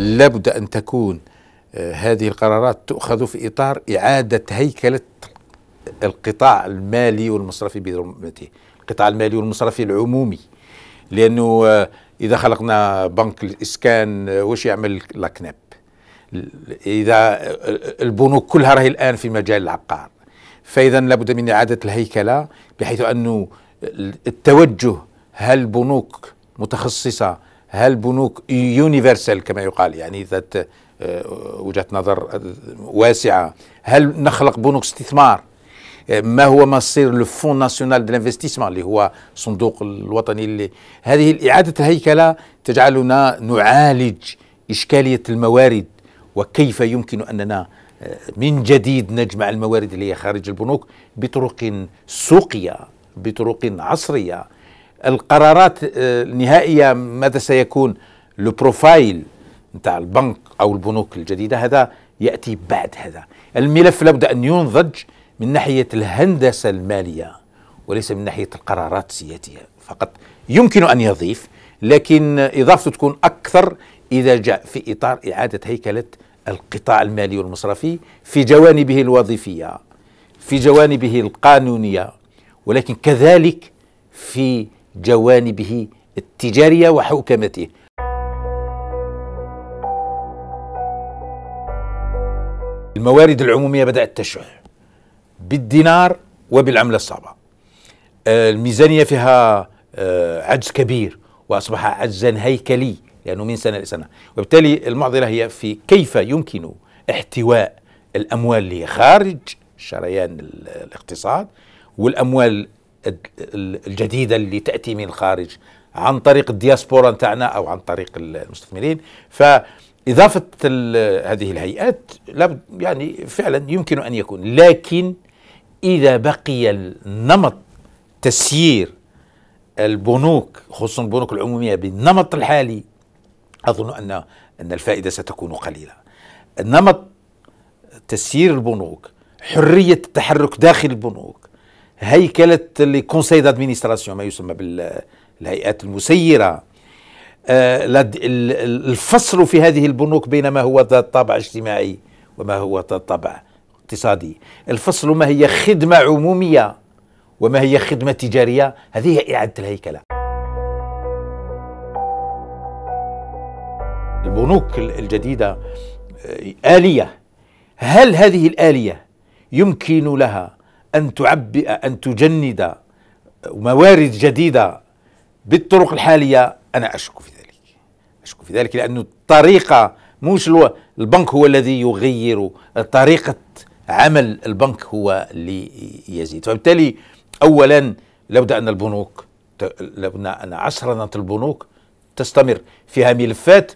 لابد أن تكون آه، هذه القرارات تؤخذ في إطار إعادة هيكلة القطاع المالي والمصرفي برمته القطاع المالي والمصرفي العمومي لأنه آه، إذا خلقنا بنك الإسكان آه، وش يعمل لاكناب إذا البنوك كلها راهي الآن في مجال العقار فإذا لابد من إعادة الهيكلة بحيث أنه التوجه هل بنوك متخصصة هل بنوك يونيفرسال كما يقال يعني ذات آه، وجهه نظر آه، واسعه هل نخلق بنوك استثمار آه، ما هو مصير لو فون ناسيونال دو لانفستيسمون اللي هو الصندوق الوطني اللي هذه اعاده الهيكله تجعلنا نعالج اشكاليه الموارد وكيف يمكن اننا من جديد نجمع الموارد اللي هي خارج البنوك بطرق سوقيه بطرق عصريه القرارات آه، النهائيه ماذا سيكون البروفايل نتاع البنك او البنوك الجديده هذا ياتي بعد هذا الملف لابد ان ينضج من ناحيه الهندسه الماليه وليس من ناحيه القرارات السياسية فقط يمكن ان يضيف لكن اضافته تكون اكثر اذا جاء في اطار اعاده هيكله القطاع المالي والمصرفي في جوانبه الوظيفيه في جوانبه القانونيه ولكن كذلك في جوانبه التجارية وحوكمته الموارد العمومية بدأت تشح بالدينار وبالعملة الصعبة آه، الميزانية فيها آه، عجز كبير وأصبح عجزا هيكلي لأنه من سنة لسنة وبالتالي المعضلة هي في كيف يمكن احتواء الأموال اللي خارج شريان الاقتصاد والأموال الجديده اللي تاتي من الخارج عن طريق الدياسبورا نتاعنا او عن طريق المستثمرين فاضافه هذه الهيئات لابد يعني فعلا يمكن ان يكون لكن اذا بقي النمط تسيير البنوك خصوصا البنوك العموميه بالنمط الحالي اظن ان ان الفائده ستكون قليله النمط تسيير البنوك حريه التحرك داخل البنوك هيكله لي كونسي دادمينستراسيون ما يسمى بالهيئات المسيره آه، الفصل في هذه البنوك بين ما هو ذات طابع اجتماعي وما هو ذات طابع اقتصادي الفصل ما هي خدمه عموميه وما هي خدمه تجاريه هذه هي اعاده الهيكله البنوك الجديده آه، آلية هل هذه الآلية يمكن لها أن تعبئ أن تجند موارد جديدة بالطرق الحالية أنا أشك في ذلك أشك في ذلك لانه الطريقة مش البنك هو الذي يغير طريقة عمل البنك هو اللي يزيد فبالتالي أولا لابد أن البنوك لابد أن عصرنة البنوك تستمر فيها ملفات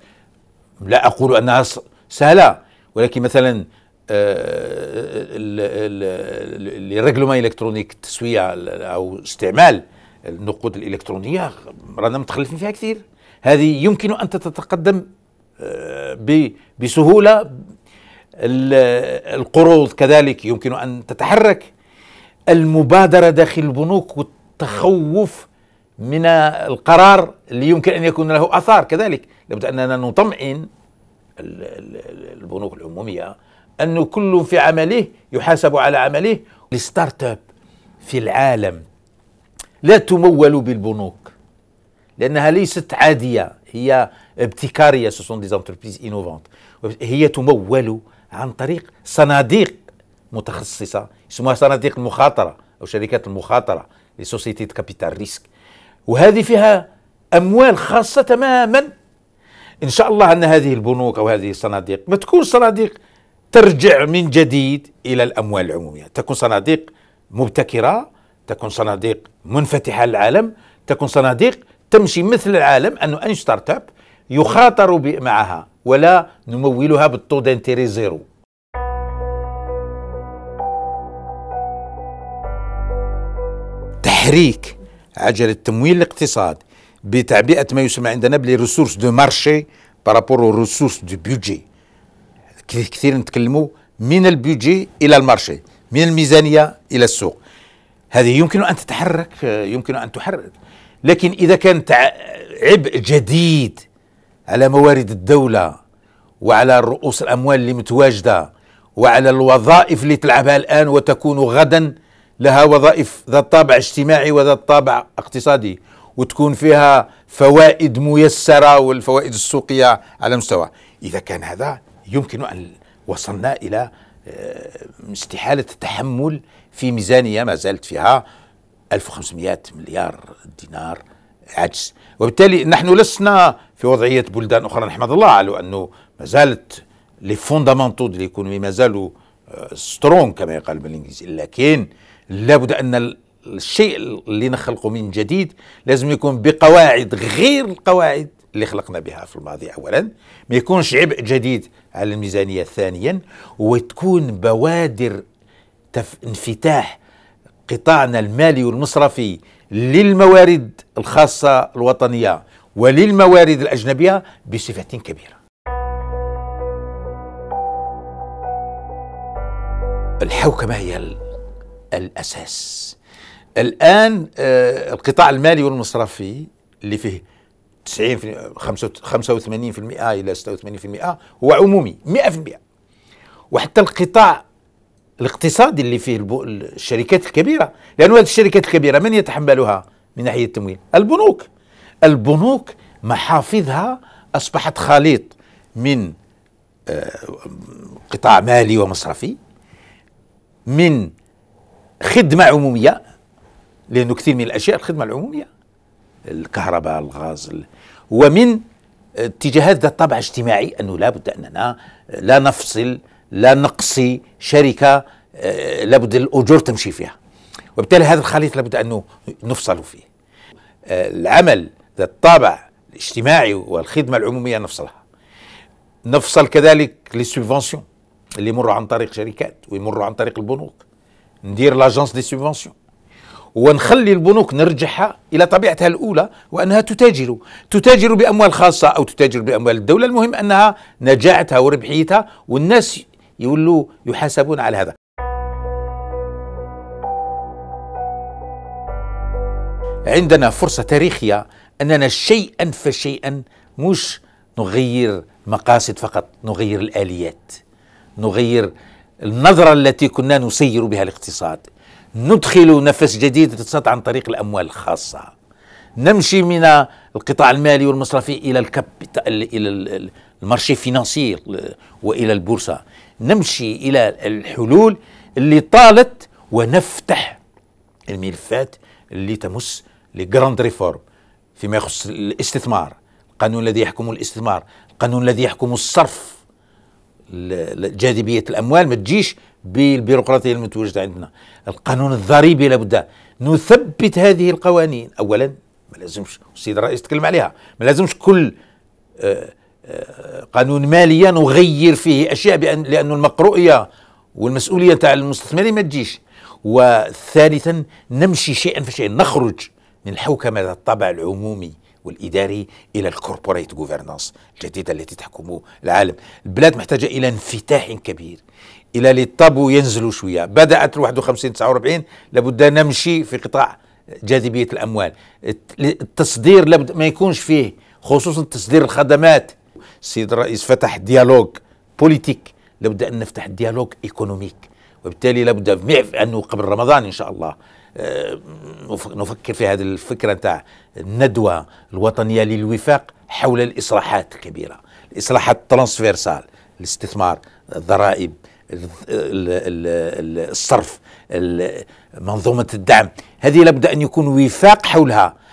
لا أقول أنها سهلة ولكن مثلا اللي ريغلومون الكترونيك التسويع او استعمال النقود الالكترونيه رانا متخلفين فيها كثير هذه يمكن ان تتقدم آه، بسهوله القروض كذلك يمكن ان تتحرك المبادره داخل البنوك والتخوف من القرار اللي يمكن ان يكون له اثار كذلك لابد اننا نطمئن البنوك العموميه أنه كل في عمله يحاسب على عمله الستارت اب في العالم لا تمول بالبنوك لأنها ليست عادية هي ابتكارية سوسون دي زونتربريز انوفونت هي تمول عن طريق صناديق متخصصة اسمها صناديق المخاطرة أو شركات المخاطرة لي سوسيتي كابيتال ريسك وهذه فيها أموال خاصة تماما إن شاء الله أن هذه البنوك أو هذه الصناديق ما تكون صناديق ترجع من جديد الى الاموال العموميه، تكون صناديق مبتكره، تكون صناديق منفتحه للعالم، تكون صناديق تمشي مثل العالم انه اي ستارت اب يخاطر معها ولا نمولها بالطو دانتيري زيرو. تحريك عجله تمويل الاقتصاد بتعبئه ما يسمى عندنا بلي ريسورس دو مارشي بارابور ريسورس دو بيجي كثير نتكلموا من البيجي الى المارشي من الميزانيه الى السوق هذه يمكن ان تتحرك يمكن ان تحرك لكن اذا كان عبء جديد على موارد الدوله وعلى رؤوس الاموال اللي متواجده وعلى الوظائف اللي تلعبها الان وتكون غدا لها وظائف ذات طابع اجتماعي وذات طابع اقتصادي وتكون فيها فوائد ميسره والفوائد السوقيه على مستوى اذا كان هذا يمكن أن وصلنا إلى آه، استحالة التحمل في ميزانية ما زالت فيها 1500 مليار دينار عجز وبالتالي نحن لسنا في وضعية بلدان أخرى نحمد الله على أنه ما زالت لي فوندامنتو ديال ما زالوا سترونغ آه، كما يقال بالإنجليزي لكن لابد أن الشيء اللي نخلقه من جديد لازم يكون بقواعد غير القواعد اللي خلقنا بها في الماضي اولا ما يكونش عبء جديد على الميزانية ثانيا وتكون بوادر تف... انفتاح قطاعنا المالي والمصرفي للموارد الخاصة الوطنية وللموارد الأجنبية بصفة كبيرة الحوكمة هي الأساس الآن آه، القطاع المالي والمصرفي اللي فيه 90 85% الى 86% هو عمومي 100% وحتى القطاع الاقتصادي اللي فيه الشركات الكبيره لان هذه الشركات الكبيره من يتحملها من ناحيه التمويل البنوك البنوك محافظها اصبحت خليط من آه، قطاع مالي ومصرفي من خدمه عموميه لانه كثير من الاشياء الخدمه العموميه الكهرباء الغاز ومن اتجاهات ذات طابع اجتماعي أنه لا بد أننا لا نفصل لا نقصي شركة آه، لابد الأجور تمشي فيها وبالتالي هذا الخليط لابد أنه نفصل فيه آه، العمل ذات الطابع الاجتماعي والخدمة العمومية نفصلها نفصل كذلك لي سوبفونسيون اللي يمروا عن طريق شركات ويمروا عن طريق البنوك ندير لاجونس دي سوبفونسيون ونخلي البنوك نرجعها إلى طبيعتها الأولى وأنها تتاجر تتاجر بأموال خاصة أو تتاجر بأموال الدولة المهم أنها نجاعتها وربحيتها والناس يولوا يحاسبون على هذا عندنا فرصة تاريخية أننا شيئا فشيئا مش نغير مقاصد فقط نغير الآليات نغير النظرة التي كنا نسير بها الاقتصاد ندخل نفس جديد للاقتصاد عن طريق الأموال الخاصة نمشي من القطاع المالي والمصرفي إلى الكابيتال إلى المارشي فينانسي وإلى البورصة نمشي إلى الحلول اللي طالت ونفتح الملفات اللي تمس لجراند ريفورم فيما يخص الاستثمار القانون الذي يحكم الاستثمار القانون الذي يحكم الصرف جاذبية الأموال ما تجيش بالبيروقراطية المتواجدة عندنا القانون الضريبي لابد نثبت هذه القوانين أولا ما لازمش السيد الرئيس تكلم عليها ما لازمش كل آه، آه، قانون ماليا نغير فيه أشياء بأن لأن المقرؤية والمسؤولية تاع المستثمرين ما تجيش وثالثا نمشي شيئا فشيئا نخرج من الحوكمة الطابع العمومي والإداري إلى الكوربوريت جوفرنانس الجديدة التي تحكم العالم البلاد محتاجة إلى انفتاح كبير إلى للطابو ينزلوا شوية بدأت 51 49 لابد نمشي في قطاع جاذبية الأموال التصدير لابد ما يكونش فيه خصوصا تصدير الخدمات السيد الرئيس فتح ديالوج بوليتيك لابد أن نفتح ديالوج إيكونوميك وبالتالي لابد أنه قبل رمضان إن شاء الله آه، نفكر في هذه الفكرة نتاع الندوة الوطنية للوفاق حول الإصلاحات الكبيرة الإصلاحات الترانسفيرسال الاستثمار الضرائب الصرف منظومة الدعم هذه لابد أن يكون وفاق حولها